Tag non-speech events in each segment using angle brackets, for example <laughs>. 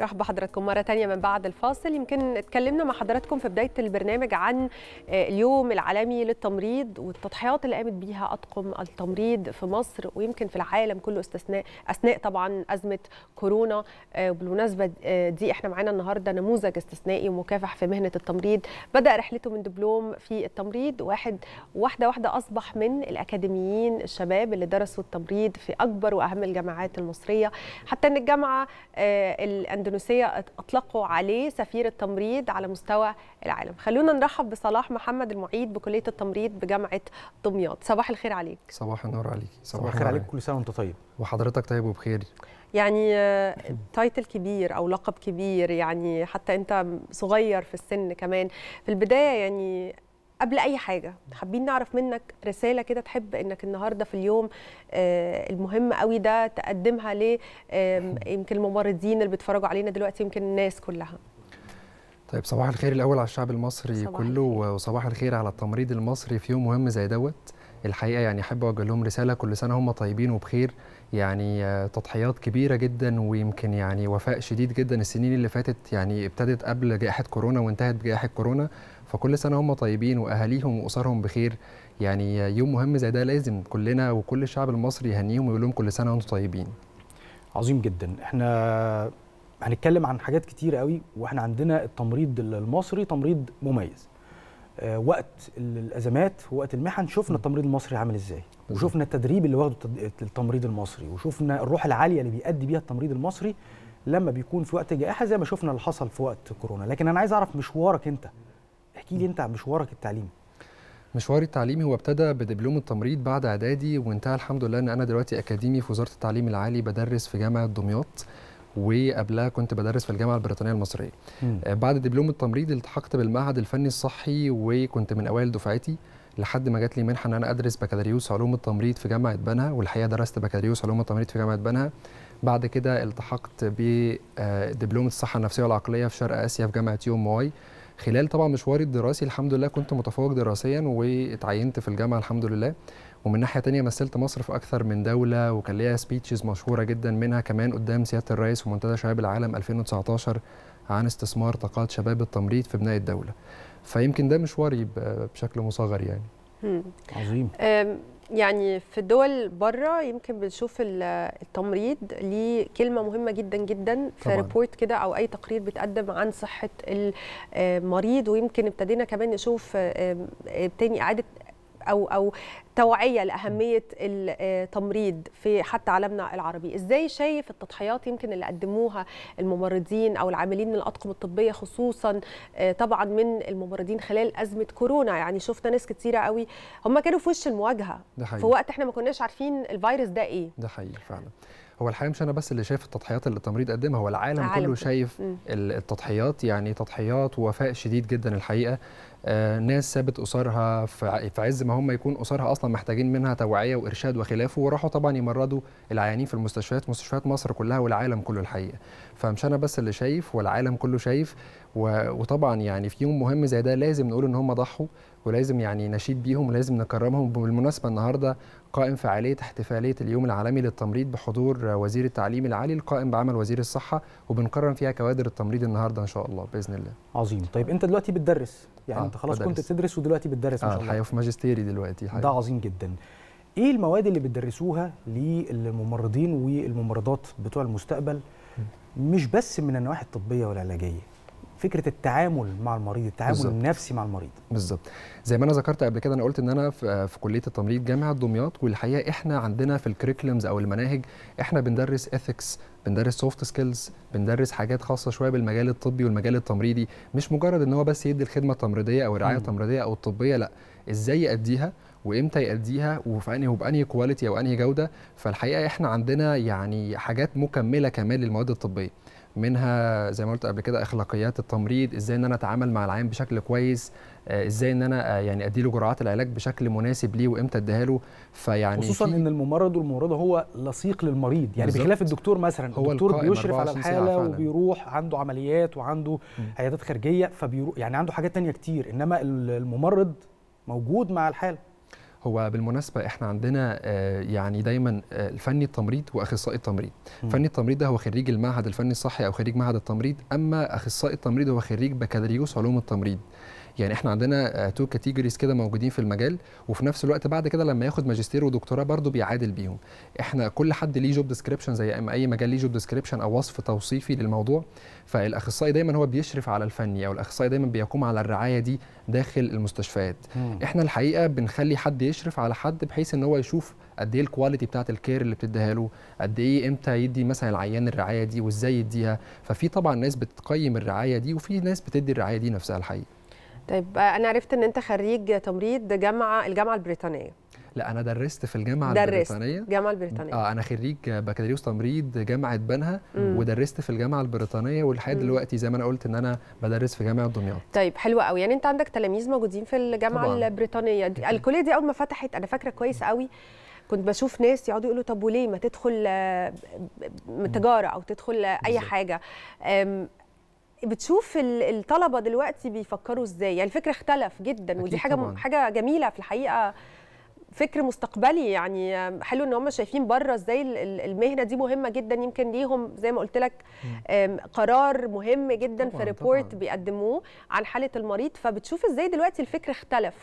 راح بحضراتكم مرة تانية من بعد الفاصل يمكن اتكلمنا مع حضراتكم في بداية البرنامج عن آه، اليوم العالمي للتمريض والتضحيات اللي قامت بيها أطقم التمريض في مصر ويمكن في العالم كله استثناء أثناء طبعا أزمة كورونا آه، بالمناسبة آه، دي احنا معانا النهاردة نموذج استثنائي ومكافح في مهنة التمريض بدأ رحلته من دبلوم في التمريض واحد واحدة واحدة أصبح من الأكاديميين الشباب اللي درسوا التمريض في أكبر وأهم الجامعات المصرية حتى أن الجامعة الأندونيسية أطلقوا عليه سفير التمريض على مستوى العالم خلونا نرحب بصلاح محمد المعيد بكلية التمريض بجامعة دمياط صباح الخير عليك صباح النور عليك صباح, صباح الخير عليك كل سنة وأنت طيب وحضرتك طيب وبخير يعني تايتل آه، كبير او لقب كبير يعني حتى انت صغير في السن كمان في البدايه يعني قبل اي حاجه حابين نعرف منك رساله كده تحب انك النهارده في اليوم آه، المهم قوي ده تقدمها ل يمكن الممرضين اللي بيتفرجوا علينا دلوقتي يمكن الناس كلها طيب صباح الخير الاول على الشعب المصري كله وصباح الخير على التمريض المصري في يوم مهم زي دوت الحقيقه يعني احب اوجه لهم رساله كل سنه هم طيبين وبخير يعني تضحيات كبيره جدا ويمكن يعني وفاء شديد جدا السنين اللي فاتت يعني ابتدت قبل جائحه كورونا وانتهت بجائحه كورونا فكل سنه هم طيبين واهاليهم واسرهم بخير يعني يوم مهم زي ده لازم كلنا وكل الشعب المصري يهنيهم ويقول لهم كل سنه وانتم طيبين عظيم جدا احنا هنتكلم عن حاجات كتير قوي واحنا عندنا التمريض المصري تمريض مميز آه، وقت الازمات ووقت المحن شفنا التمريض المصري عامل ازاي وشفنا التدريب اللي واخده التمريض المصري وشفنا الروح العاليه اللي بيأدي بيها التمريض المصري لما بيكون في وقت جائحه زي ما شفنا اللي حصل في وقت كورونا لكن انا عايز اعرف مشوارك انت احكي لي انت عن مشوارك التعليمي مشواري التعليمي هو ابتدى بدبلوم التمريض بعد اعدادي وانتهى الحمد لله ان انا دلوقتي اكاديمي في وزاره التعليم العالي بدرس في جامعه دمياط وقبلها كنت بدرس في الجامعه البريطانيه المصريه مم. آه، بعد دبلوم التمريض التحقت بالمعهد الفني الصحي وكنت من اوائل دفعتي لحد ما جات لي منحه ان انا ادرس بكالوريوس علوم التمريض في جامعه بنها والحقيقه درست بكالوريوس علوم التمريض في جامعه بنها بعد كده التحقت بدبلوم آه، الصحه النفسيه والعقليه في شرق اسيا في جامعه يوم واي خلال طبعا مشواري الدراسي الحمد لله كنت متفوق دراسيا واتعينت في الجامعه الحمد لله ومن ناحيه تانية مثلت مصر في اكثر من دوله وكان ليها سبيتشز مشهوره جدا منها كمان قدام سياده الرئيس ومنتدى شباب العالم 2019 عن استثمار طاقات شباب التمريض في بناء الدوله فيمكن ده مشواري بشكل مصغر يعني عظيم يعني في الدول بره يمكن بنشوف التمريض ليه كلمه مهمه جدا جدا في ريبورت كده او اي تقرير بيتقدم عن صحه المريض ويمكن ابتدينا كمان نشوف تاني اعاده او او توعيه لاهميه التمريض آه، في حتى عالمنا العربي ازاي شايف التضحيات يمكن اللي قدموها الممرضين او العاملين من الاطقم الطبيه خصوصا آه، طبعا من الممرضين خلال ازمه كورونا يعني شفنا ناس كتيره قوي هم كانوا في وش المواجهه ده حقيقي. في وقت احنا ما كناش عارفين الفيروس ده ايه ده حقيقي فعلا هو الحقيقه مش انا بس اللي شايف التضحيات اللي التمريض قدمها هو العالم, العالم كله شايف م. التضحيات يعني تضحيات ووفاء شديد جدا الحقيقه آه ناس سابت اسرها في عز ما هم يكون اسرها اصلا محتاجين منها توعيه وارشاد وخلافه وراحوا طبعا يمرضوا العيانين في المستشفيات مستشفيات مصر كلها والعالم كله الحقيقه فمش انا بس اللي شايف والعالم كله شايف وطبعا يعني في يوم مهم زي ده لازم نقول ان هم ضحوا ولازم يعني نشيد بيهم ولازم نكرمهم بالمناسبه النهارده قائم فعالية احتفالية اليوم العالمي للتمريض بحضور وزير التعليم العالي القائم بعمل وزير الصحة وبنقرر فيها كوادر التمريض النهاردة إن شاء الله بإذن الله عظيم طيب أنت دلوقتي بتدرس يعني آه أنت خلاص بدرس. كنت بتدرس ودلوقتي بتدرس آه ما شاء الله الحقيقة في ماجستيري دلوقتي حقيقة. ده عظيم جدا إيه المواد اللي بتدرسوها للممرضين والممرضات بتوع المستقبل مش بس من النواحي الطبية والعلاجية فكره التعامل مع المريض التعامل بالزبط. النفسي مع المريض بالظبط زي ما انا ذكرت قبل كده انا قلت ان انا في كليه التمريض جامعه دمياط والحقيقه احنا عندنا في الكريكلمز او المناهج احنا بندرس اثكس بندرس سوفت سكيلز بندرس حاجات خاصه شويه بالمجال الطبي والمجال التمريضي مش مجرد ان هو بس يدي الخدمه التمريضيه او الرعايه التمريضيه او الطبيه لا ازاي ياديها وامتى يأديها وفي انهي وبانهي كواليتي او انهي جوده فالحقيقه احنا عندنا يعني حاجات مكمله كمان للمواد الطبيه منها زي ما قلت قبل كده اخلاقيات التمريض ازاي ان انا اتعامل مع العيان بشكل كويس آه، ازاي ان انا آه، يعني ادي له جرعات العلاج بشكل مناسب ليه وامتى اديها له فيعني خصوصا ان الممرض والممرضه هو لصيق للمريض يعني بالزبط. بخلاف الدكتور مثلا هو الدكتور بيشرف على الحاله وبيروح عنده عمليات وعنده عيادات خارجيه فبيروح يعني عنده حاجات تانية كتير انما الممرض موجود مع الحاله هو بالمناسبه احنا عندنا آه، يعني دايما آه، الفني التمريض واخصائي التمريض فني التمريض ده هو خريج المعهد الفني الصحي او خريج معهد التمريض اما اخصائي التمريض هو خريج بكالوريوس علوم التمريض يعني احنا عندنا تو آه، كاتيجوريز كده موجودين في المجال وفي نفس الوقت بعد كده لما ياخد ماجستير ودكتوراه برضه بيعادل بيهم احنا كل حد ليه جوب ديسكريبشن زي اي مجال ليه جوب ديسكريبشن او وصف توصيفي للموضوع فالاخصائي دايما هو بيشرف على الفني او الاخصائي دايما بيقوم على الرعايه دي داخل المستشفيات مم. احنا الحقيقه بنخلي حد يشرف على حد بحيث ان هو يشوف قد ايه الكواليتي بتاعه الكير اللي بتديها له قد ايه امتى يدي مثلا العيان الرعايه دي وازاي يديها ففي طبعا ناس بتقيم الرعايه دي وفي ناس بتدي الرعايه دي نفسها الحقيقه طيب انا عرفت ان انت خريج تمريض جامعه الجامعه البريطانيه لا انا درست في الجامعه درست البريطانيه الجامعه البريطانيه اه انا خريج بكالوريوس تمريض جامعه بنها مم. ودرست في الجامعه البريطانيه ولحد دلوقتي زي ما انا قلت ان انا بدرس في جامعه دمياط طيب حلو قوي يعني انت عندك تلاميذ موجودين في الجامعه طبعا. البريطانيه دي يعني <laughs> الكليه دي اول ما فتحت انا فاكره كويس قوي كنت بشوف ناس يقعدوا يقولوا طب وليه ما تدخل آه، تجاره او تدخل اي حاجه بتشوف الطلبه دلوقتي بيفكروا ازاي يعني الفكر اختلف جدا ودي حاجه طبعا. حاجه جميله في الحقيقه فكر مستقبلي يعني حلو ان هم شايفين بره ازاي المهنه دي مهمه جدا يمكن ليهم زي ما قلت لك قرار مهم جدا طبعاً في ريبورت بيقدموه عن حاله المريض فبتشوف ازاي دلوقتي الفكر اختلف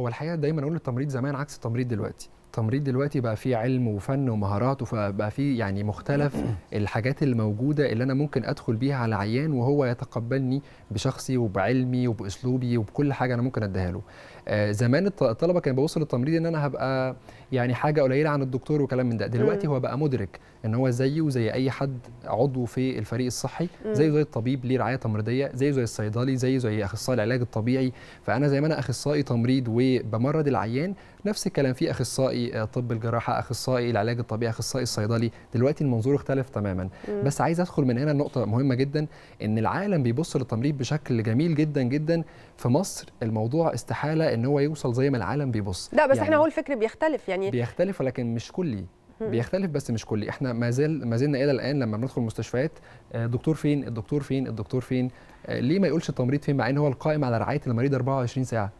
هو الحقيقه دايما اقول التمريض زمان عكس التمريض دلوقتي التمريض دلوقتي بقى فيه علم وفن ومهارات فبقى فيه يعني مختلف <clears throat> الحاجات الموجوده اللي انا ممكن ادخل بيها على عيان وهو يتقبلني بشخصي وبعلمي وباسلوبي وبكل حاجه انا ممكن اديها له آه، زمان الطلبه كان بيوصل للتمريض ان انا هبقى يعني حاجه قليله عن الدكتور وكلام من ده دلوقتي هو بقى مدرك ان هو زيه زي اي حد عضو في الفريق الصحي زيه زي الطبيب ليه رعايه تمريضيه زيه زي الصيدلي زيه زي اخصائي العلاج الطبيعي فانا زي ما انا اخصائي تمريض وبمرض العيان نفس الكلام في اخصائي آه، طب الجراحه اخصائي العلاج الطبيعي اخصائي الصيدلي دلوقتي المنظور اختلف تماما بس عايز ادخل من هنا نقطه مهمه جدا ان العالم بيبص للتمريض بشكل جميل جدا جدا في مصر الموضوع استحاله ان هو يوصل زي ما العالم بيبص لا بس يعني احنا هو الفكر بيختلف يعني بيختلف ولكن مش كلي بيختلف بس مش كلي احنا ما زال ما زلنا الى الان لما بندخل المستشفيات آه، الدكتور فين الدكتور فين الدكتور فين آه، ليه ما يقولش التمريض فين مع ان هو القائم على رعايه المريض 24 ساعه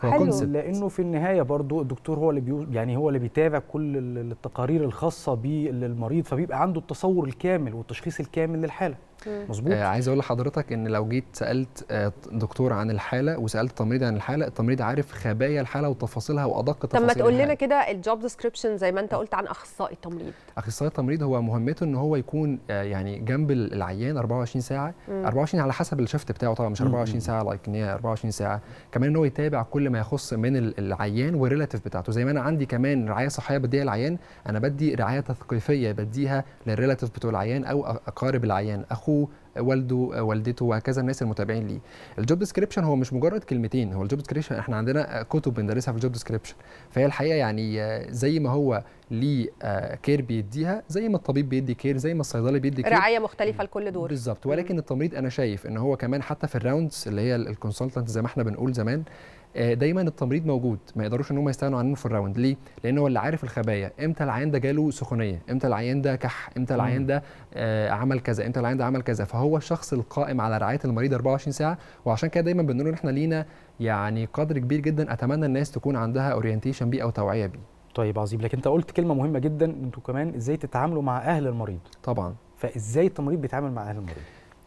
حلو لانه في النهايه برضو الدكتور هو اللي بيو يعني هو اللي بيتابع كل التقارير الخاصه بالمريض فبيبقى عنده التصور الكامل والتشخيص الكامل للحاله مظبوط آه عايز اقول لحضرتك ان لو جيت سالت آه، دكتور عن الحاله وسالت تمريض عن الحاله التمريض عارف خبايا الحاله وتفاصيلها وادق تفاصيلها طب ما تقول لنا كده الجوب ديسكريبشن زي ما انت قلت عن اخصائي التمريض اخصائي التمريض هو مهمته ان هو يكون آه يعني جنب العيان 24 ساعه مم. 24 على حسب الشفت بتاعه طبعا مش 24 مم. ساعه لايك ان هي 24 ساعه كمان ان هو يتابع كل ما يخص من العيان والريلاتيف بتاعته زي ما انا عندي كمان رعايه صحيه بديها للعيان انا بدي رعايه تثقيفيه بديها للريلاتيف بتوع العيان او اقارب العيان أخو اخوه والده والدته وهكذا الناس المتابعين ليه الجوب ديسكريبشن هو مش مجرد كلمتين هو الجوب ديسكريبشن احنا عندنا كتب بندرسها في الجوب ديسكريبشن فهي الحقيقه يعني آه، زي ما هو ليه كير آه، بيديها زي ما الطبيب بيدي كير زي ما الصيدلي بيدي كير رعايه مختلفه لكل دور بالظبط ولكن التمريض انا شايف ان هو كمان حتى في الراوندز اللي هي الكونسلتنت زي ما احنا بنقول زمان آه، دايما التمريض موجود ما يقدروش ان هم يستغنوا عنه في الراوند ليه لان هو اللي عارف الخبايا امتى العيان ده جاله سخونيه امتى العيان ده كح امتى العيان ده آه، عمل كذا امتى العيان ده عمل كذا فهو الشخص القائم على رعايه المريض 24 ساعه وعشان كده دايما بنقول ان احنا لينا يعني قدر كبير جدا اتمنى الناس تكون عندها اورينتيشن بيه او توعيه بيه طيب عظيم لكن انت قلت كلمه مهمه جدا انتوا كمان ازاي تتعاملوا مع اهل المريض طبعا فازاي التمريض بيتعامل مع اهل المريض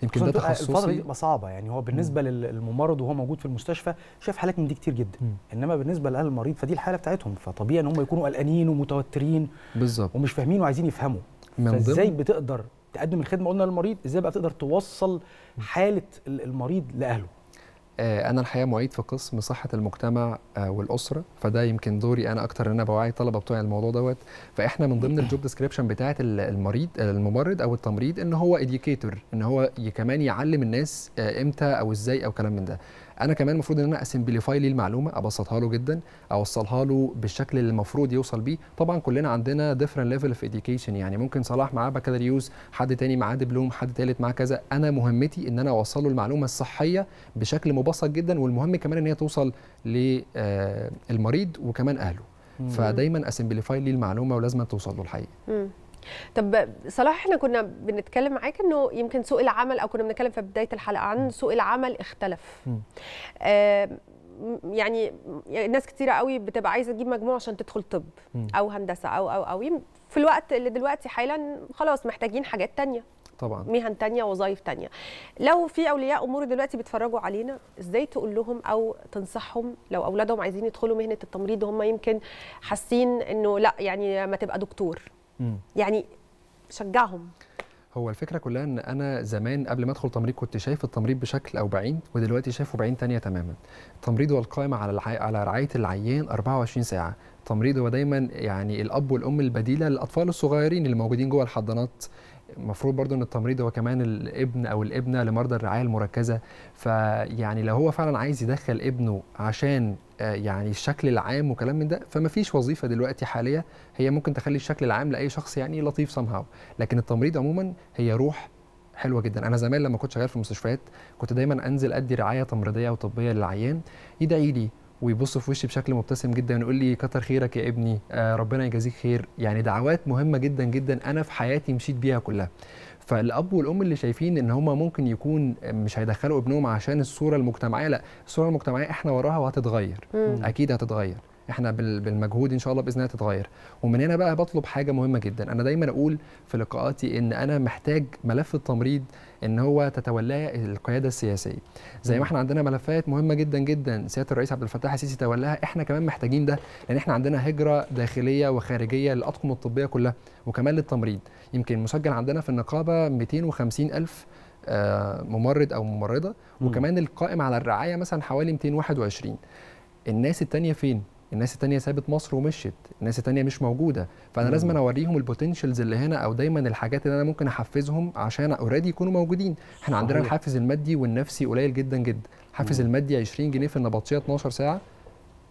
يمكن ده تخصصي الفتره دي بتبقى صعبه يعني هو بالنسبه مم. للممرض وهو موجود في المستشفى شايف حالات من دي كتير جدا مم. انما بالنسبه لاهل المريض فدي الحاله بتاعتهم فطبيعي ان هم يكونوا قلقانين ومتوترين بالظبط ومش فاهمين وعايزين يفهموا فازاي بتقدر تقدم الخدمه قلنا للمريض ازاي بقى بتقدر توصل حاله المريض لاهله آه، انا الحقيقه معيد في قسم صحه المجتمع آه، والاسره فده يمكن دوري انا اكتر ان انا بوعي الطلبه بتوعي الموضوع دوت فاحنا من ضمن الجوب ديسكريبشن بتاعه المريض آه، الممرض او التمريض ان هو اديوكيتور ان هو كمان يعلم الناس امتى او ازاي او كلام من ده انا كمان المفروض ان انا اسمبليفاي لي المعلومه ابسطها له جدا اوصلها له بالشكل اللي المفروض يوصل بيه طبعا كلنا عندنا ديفرنت ليفل اوف اديوكيشن يعني ممكن صلاح معاه بكالوريوس حد تاني معاه دبلوم حد تالت معاه كذا انا مهمتي ان انا اوصل له المعلومه الصحيه بشكل مبسط جدا والمهم كمان ان هي توصل للمريض آه، وكمان اهله فدايما اسمبليفاي لي المعلومه ولازم توصل له الحقيقه طب صلاح احنا كنا بنتكلم معاك انه يمكن سوق العمل او كنا بنتكلم في بدايه الحلقه عن سوق العمل اختلف يعني ناس كتيره قوي بتبقى عايزه تجيب مجموع عشان تدخل طب او هندسه او او او في الوقت اللي دلوقتي حالا خلاص محتاجين حاجات تانية طبعا مهن تانية وظائف تانية لو في اولياء امور دلوقتي بيتفرجوا علينا ازاي تقول لهم او تنصحهم لو اولادهم عايزين يدخلوا مهنه التمريض وهم يمكن حاسين انه لا يعني ما تبقى دكتور يعني شجعهم هو الفكره كلها ان انا زمان قبل ما ادخل تمريض كنت شايف التمريض بشكل او بعين ودلوقتي شايفه بعين تانية تماما التمريض هو القائم على الع... على رعايه العيان 24 ساعه التمريض هو دايما يعني الاب والام البديله للاطفال الصغيرين اللي موجودين جوه الحضانات المفروض برضو ان التمريض هو كمان الابن او الابنه لمرضى الرعايه المركزه فيعني لو هو فعلا عايز يدخل ابنه عشان آه، يعني الشكل العام وكلام من ده فما فيش وظيفه دلوقتي حاليا هي ممكن تخلي الشكل العام لاي شخص يعني لطيف somehow لكن التمريض عموما هي روح حلوه جدا انا زمان لما كنت شغال في المستشفيات كنت دايما انزل ادي رعايه تمريضيه وطبيه للعيان يدعي لي ويبص في وشي بشكل مبتسم جدا ويقول لي كتر خيرك يا ابني آه، ربنا يجازيك خير يعني دعوات مهمه جدا جدا انا في حياتي مشيت بيها كلها فالاب والام اللي شايفين ان هما ممكن يكون مش هيدخلوا ابنهم عشان الصوره المجتمعيه لا الصوره المجتمعيه احنا وراها وهتتغير اكيد هتتغير احنا بالمجهود ان شاء الله باذن الله تتغير ومن هنا بقى بطلب حاجه مهمه جدا انا دايما اقول في لقاءاتي ان انا محتاج ملف التمريض ان هو تتولاه القياده السياسيه زي ما احنا عندنا ملفات مهمه جدا جدا سياده الرئيس عبد الفتاح السيسي تولاها احنا كمان محتاجين ده لان احنا عندنا هجره داخليه وخارجيه للاطقم الطبيه كلها وكمان للتمريض يمكن مسجل عندنا في النقابه 250 الف آه، ممرض او ممرضه وكمان القائم على الرعايه مثلا حوالي 221 الناس التانية فين الناس التانية سابت مصر ومشيت الناس التانية مش موجودة فأنا مم. لازم أنا أوريهم البوتنشالز اللي هنا أو دايما الحاجات اللي أنا ممكن أحفزهم عشان أوريدي يكونوا موجودين إحنا عندنا الحافز المادي والنفسي قليل جدا جدا الحافز المادي 20 جنيه في النبطشية 12 ساعة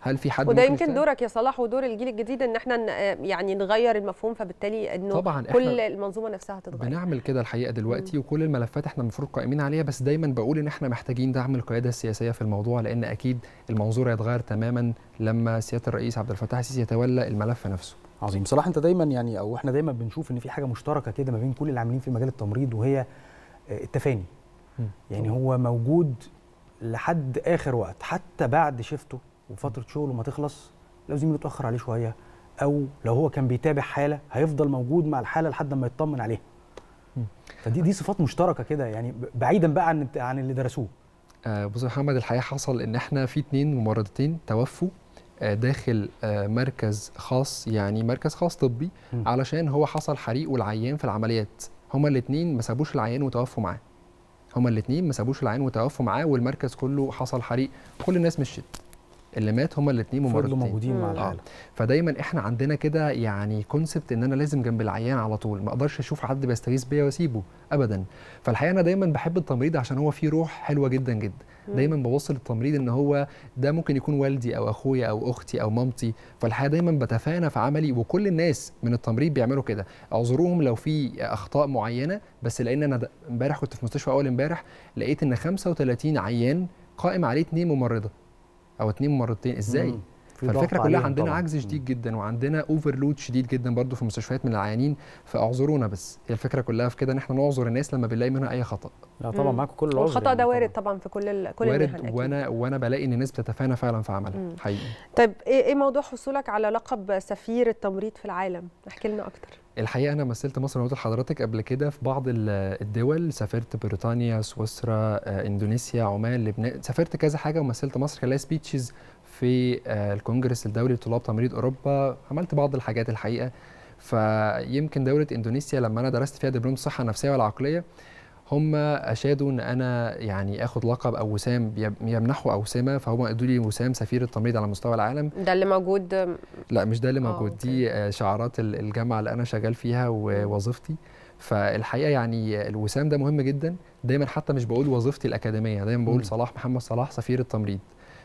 هل في حد وده يمكن دورك يا صلاح ودور الجيل الجديد ان احنا يعني نغير المفهوم فبالتالي انه طبعا كل المنظومه نفسها هتتغير بنعمل كده الحقيقه دلوقتي مم. وكل الملفات احنا المفروض قائمين عليها بس دايما بقول ان احنا محتاجين دعم القياده السياسيه في الموضوع لان اكيد المنظور هيتغير تماما لما سياده الرئيس عبد الفتاح السيسي يتولى الملف نفسه عظيم صلاح انت دايما يعني او احنا دايما بنشوف ان في حاجه مشتركه كده ما بين كل العاملين في مجال التمريض وهي آه، التفاني مم. يعني هو موجود لحد اخر وقت حتى بعد شفته وفتره شغله ما تخلص لو زميله اتاخر عليه شويه او لو هو كان بيتابع حاله هيفضل موجود مع الحاله لحد ما يطمن عليها فدي دي صفات مشتركه كده يعني بعيدا بقى عن عن اللي درسوه آه، بص يا محمد الحقيقه حصل ان احنا في اتنين ممرضتين توفوا آه، داخل آه، مركز خاص يعني مركز خاص طبي علشان هو حصل حريق والعيان في العمليات هما الاثنين ما سابوش العيان وتوفوا معاه هما الاثنين ما سابوش العيان وتوفوا معاه والمركز كله حصل حريق كل الناس مشيت اللي مات هما الاثنين ممرضين موجودين مع آه. فدايما احنا عندنا كده يعني كونسبت ان انا لازم جنب العيان على طول ما اقدرش اشوف حد بيستغيث بيا واسيبه ابدا فالحقيقه انا دايما بحب التمريض عشان هو فيه روح حلوه جدا جدا دايما بوصل التمريض ان هو ده ممكن يكون والدي او اخويا او اختي او مامتي فالحقيقه دايما بتفانى في عملي وكل الناس من التمريض بيعملوا كده اعذروهم لو في اخطاء معينه بس لان انا امبارح كنت في مستشفى اول امبارح لقيت ان 35 عيان قائم عليه اثنين ممرضه او اتنين مرتين ازاي مم. فالفكره كلها عندنا طبعا. عجز شديد جدا وعندنا اوفرلود شديد جدا برضو في المستشفيات من العيانين فاعذرونا بس هي الفكره كلها في كده ان احنا نعذر الناس لما بنلاقي منها اي خطا لا طبعا معاكم كل العذر والخطا يعني ده وارد طبعا في كل ال... كل وارد وانا وانا بلاقي ان الناس بتتفانى فعلا في عملها حقيقي طيب إيه،, ايه موضوع حصولك على لقب سفير التمريض في العالم احكي لنا اكتر الحقيقه انا مثلت مصر انا حضرتك قبل كده في بعض الدول سافرت بريطانيا سويسرا آه، اندونيسيا عمان لبنان سافرت كذا حاجه ومثلت مصر كان سبيتشز في آه، الكونجرس الدولي لطلاب تمريض اوروبا عملت بعض الحاجات الحقيقه فيمكن دوله اندونيسيا لما انا درست فيها دبلوم الصحه النفسيه والعقليه هم اشادوا ان انا يعني اخد لقب او وسام يمنحوا اوسامه فهم ادوا لي وسام سفير التمريض على مستوى العالم ده اللي موجود لا مش ده اللي آه، موجود دي آه، شعارات الجامعه اللي انا شغال فيها ووظيفتي فالحقيقه يعني الوسام ده مهم جدا دايما حتى مش بقول وظيفتي الاكاديميه دايما بقول م. صلاح محمد صلاح سفير التمريض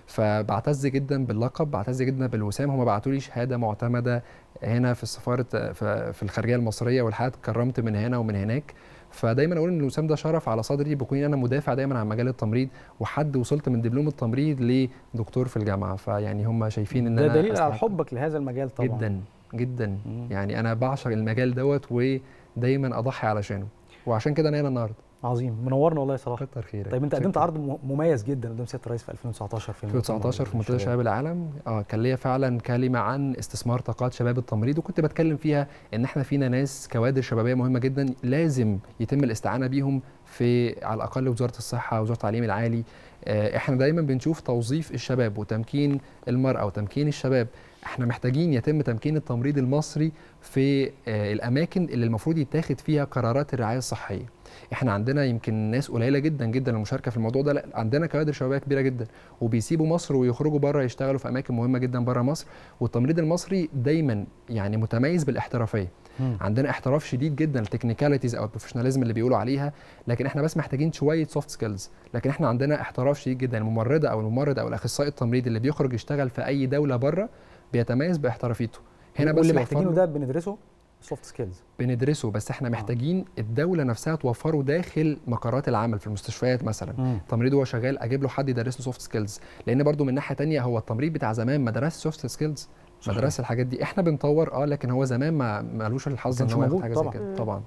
فبعتز جدا باللقب بعتز جدا بالوسام هم بعتوا لي شهاده معتمده هنا في السفاره في الخارجيه المصريه والحقيقه اتكرمت من هنا ومن هناك فدايما اقول ان الوسام ده شرف على صدري بكوني انا مدافع دايما عن مجال التمريض وحد وصلت من دبلوم التمريض لدكتور في الجامعه فيعني هم شايفين ان ده انا دليل على حبك لهذا المجال طبعا جدا جدا مم. يعني انا بعشق المجال دوت ودايما اضحي علشانه وعشان كده انا هنا النهارده عظيم منورنا والله يا صلاح كتر خيرك طيب انت قدمت عرض مميز جدا قدام سياده الرئيس في 2019 في 2019 في منتدى شباب العالم اه كان ليا فعلا كلمه عن استثمار طاقات شباب التمريض وكنت بتكلم فيها ان احنا فينا ناس كوادر شبابيه مهمه جدا لازم يتم الاستعانه بيهم في على الاقل وزاره الصحه وزاره التعليم العالي آه، احنا دايما بنشوف توظيف الشباب وتمكين المراه وتمكين الشباب احنا محتاجين يتم تمكين التمريض المصري في آه، الاماكن اللي المفروض يتاخد فيها قرارات الرعايه الصحيه احنا عندنا يمكن ناس قليله جدا جدا المشاركه في الموضوع ده لا عندنا كوادر شبابيه كبيره جدا وبيسيبوا مصر ويخرجوا بره يشتغلوا في اماكن مهمه جدا بره مصر والتمريض المصري دايما يعني متميز بالاحترافيه مم. عندنا احتراف شديد جدا التكنيكاليتيز او البروفيشناليزم اللي بيقولوا عليها لكن احنا بس محتاجين شويه سوفت سكيلز لكن احنا عندنا احتراف شديد جدا الممرضه او الممرض او الاخصائي التمريض اللي بيخرج يشتغل في اي دوله بره بيتميز باحترافيته هنا بس اللي محتاجينه ده بندرسه سوفت سكيلز بندرسه بس احنا آه. محتاجين الدوله نفسها توفره داخل مقرات العمل في المستشفيات مثلا مم. تمريض وهو شغال اجيب له حد يدرس له سوفت سكيلز لان برضو من ناحيه تانية هو التمريض بتاع زمان ما درس سوفت سكيلز ما درس الحاجات دي احنا بنطور اه لكن هو زمان ما مالوش الحظ ان هو حاجه طبعا. زي كده طبعا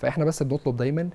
فاحنا بس بنطلب دايما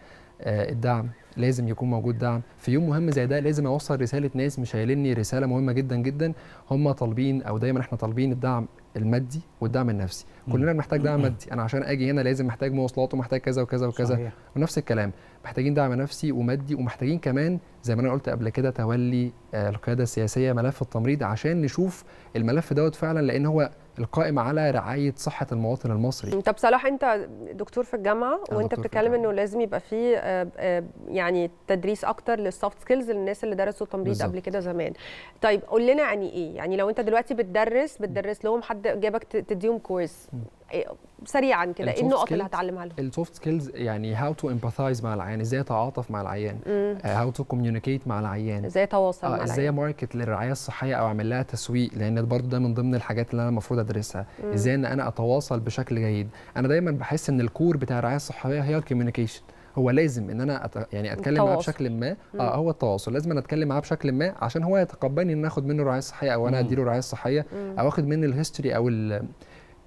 آه، الدعم لازم يكون موجود دعم في يوم مهم زي ده لازم اوصل رساله ناس مش هيلني رساله مهمه جدا جدا هم طالبين او دايما احنا طالبين الدعم المادي والدعم النفسي كلنا بنحتاج دعم مادي انا عشان اجي هنا لازم محتاج مواصلات ومحتاج كذا وكذا وكذا صحيح. ونفس الكلام محتاجين دعم نفسي ومادي ومحتاجين كمان زي ما انا قلت قبل كده تولي آه، القياده السياسيه ملف التمريض عشان نشوف الملف دوت فعلا لان هو القائم على رعايه صحه المواطن المصري طب صلاح انت دكتور في الجامعه وانت بتتكلم انه لازم يبقى فيه آه، آه، يعني تدريس اكتر للسوفت سكيلز للناس اللي درسوا تمريض قبل كده زمان طيب قول لنا يعني ايه يعني لو انت دلوقتي بتدرس بتدرس لهم حد جابك تديهم كورس سريعا كده ايه النقط اللي هتعلمها لهم السوفت سكيلز يعني هاو تو امباثايز مع العيان ازاي اتعاطف مع العيان هاو تو كوميونيكيت مع العيان ازاي اتواصل آه مع العيان ازاي ماركت للرعايه الصحيه او اعمل لها تسويق لان برضو ده من ضمن الحاجات اللي انا المفروض ادرسها ازاي ان انا اتواصل بشكل جيد انا دايما بحس ان الكور بتاع الرعايه الصحيه هي الكوميونيكيشن هو لازم ان انا أت... يعني اتكلم معاه بشكل ما اه هو التواصل لازم انا اتكلم معاه بشكل ما عشان هو يتقبلني ان اخد منه رعايه صحيه او انا اديله رعايه صحيه او اخد منه الهيستوري او ال...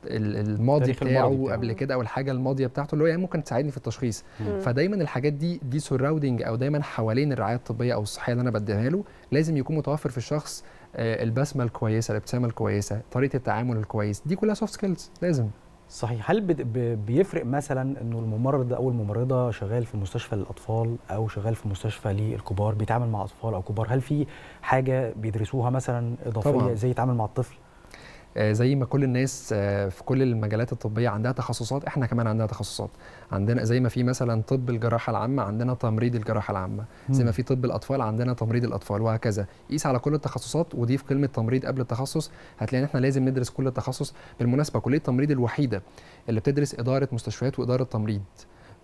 الماضي بتاعه الماضي قبل كده او الحاجه الماضيه بتاعته اللي هو يعني ممكن تساعدني في التشخيص مم. فدايما الحاجات دي دي سراوندنج او دايما حوالين الرعايه الطبيه او الصحيه اللي انا بديها له لازم يكون متوفر في الشخص آه، البسمه الكويسه الابتسامه الكويسه طريقه التعامل الكويس دي كلها سوفت سكيلز لازم صحيح هل بيفرق مثلا انه الممرض او الممرضه شغال في مستشفى للاطفال او شغال في مستشفى للكبار بيتعامل مع اطفال او كبار هل في حاجه بيدرسوها مثلا اضافيه طبعا. زي يتعامل مع الطفل آه، زي ما كل الناس آه، في كل المجالات الطبيه عندها تخصصات احنا كمان عندنا تخصصات عندنا زي ما في مثلا طب الجراحه العامه عندنا تمريض الجراحه العامه زي ما في طب الاطفال عندنا تمريض الاطفال وهكذا قيس على كل التخصصات وضيف كلمه تمريض قبل التخصص هتلاقي ان احنا لازم ندرس كل التخصص بالمناسبه كليه التمريض الوحيده اللي بتدرس اداره مستشفيات واداره تمريض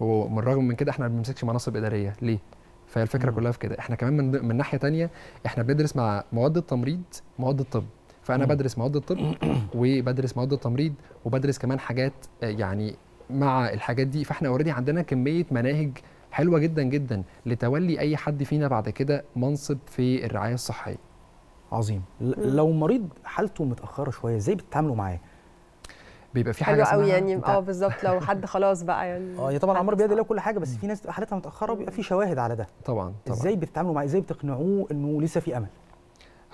ومن رغم من كده احنا ما بنمسكش مناصب اداريه ليه فهي الفكره كلها في كده احنا كمان من, من ناحيه تانية احنا بندرس مع مواد التمريض مواد الطب فانا بدرس مواد الطب <clears throat> وبدرس مواد التمريض وبدرس كمان حاجات آه، يعني مع الحاجات دي فاحنا اوريدي عندنا كميه مناهج حلوه جدا جدا لتولي اي حد فينا بعد كده منصب في الرعايه الصحيه عظيم لو مريض حالته متاخره شويه ازاي بتتعاملوا معاه بيبقى في حاجه حلو قوي يعني اه بالظبط لو حد خلاص بقى يعني اه طبعا عمر بيد الله كل حاجه بس في ناس حالتها متاخره بيبقى في شواهد على ده طبعا طبعا ازاي بتتعاملوا معاه ازاي بتقنعوه انه لسه في امل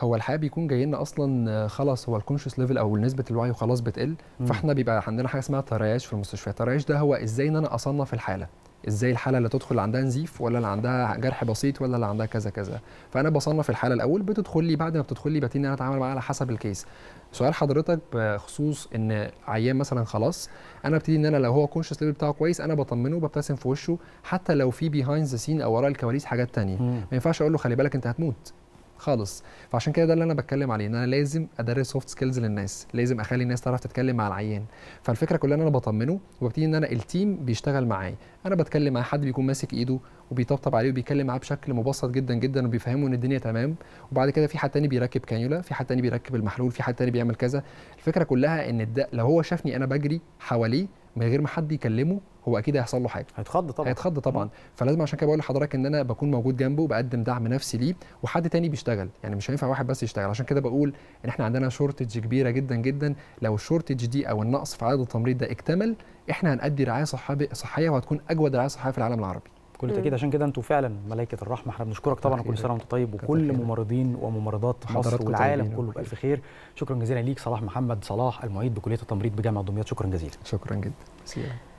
هو الحقيقه بيكون جاي لنا اصلا آه، خلاص هو الكونشس ليفل او نسبه الوعي خلاص بتقل مم. فاحنا بيبقى عندنا حاجه اسمها ترياش في المستشفى الترياش ده هو ازاي ان انا اصنف الحاله ازاي الحاله اللي تدخل عندها نزيف ولا اللي عندها جرح بسيط ولا اللي عندها كذا كذا فانا بصنف الحاله الاول بتدخل لي بعد ما بتدخل لي بتين انا اتعامل معاها على حسب الكيس سؤال حضرتك بخصوص ان عيان مثلا خلاص انا ابتدي ان انا لو هو كونشس ليفل بتاعه كويس انا بطمنه وببتسم في وشه حتى لو في بيهايند ذا سين او وراء الكواليس حاجات تانية ما ينفعش اقول له خلي بالك انت هتموت خالص فعشان كده ده اللي انا بتكلم عليه ان انا لازم ادرس سوفت سكيلز للناس لازم اخلي الناس تعرف تتكلم مع العيان فالفكره كلها ان انا بطمنه وببتدي ان انا التيم بيشتغل معايا انا بتكلم مع حد بيكون ماسك ايده وبيطبطب عليه وبيكلم معاه بشكل مبسط جدا جدا وبيفهمه ان الدنيا تمام وبعد كده في حد تاني بيركب كانيولا في حد تاني بيركب المحلول في حد تاني بيعمل كذا الفكره كلها ان لو هو شافني انا بجري حواليه من غير ما حد يكلمه هو اكيد هيحصل له حاجه هيتخض طبعا هيتخض طبعا فلازم عشان كده بقول لحضرتك ان انا بكون موجود جنبه بقدم دعم نفسي ليه وحد تاني بيشتغل يعني مش هينفع واحد بس يشتغل عشان كده بقول ان احنا عندنا شورتج كبيره جدا جدا لو الشورتج دي او النقص في عدد التمريض ده اكتمل احنا هنأدي رعايه صحيه صحيه وهتكون اجود رعايه صحيه في العالم العربي بكل تاكيد عشان كده انتوا فعلا ملائكه الرحمه احنا بنشكرك طبعا كل سنه وانت طيب وكل ممرضين وممرضات مصر والعالم كله بالف خير شكرا جزيلا ليك صلاح محمد صلاح المعيد بكليه التمريض بجامعه دمياط شكرا جزيلا شكرا جدا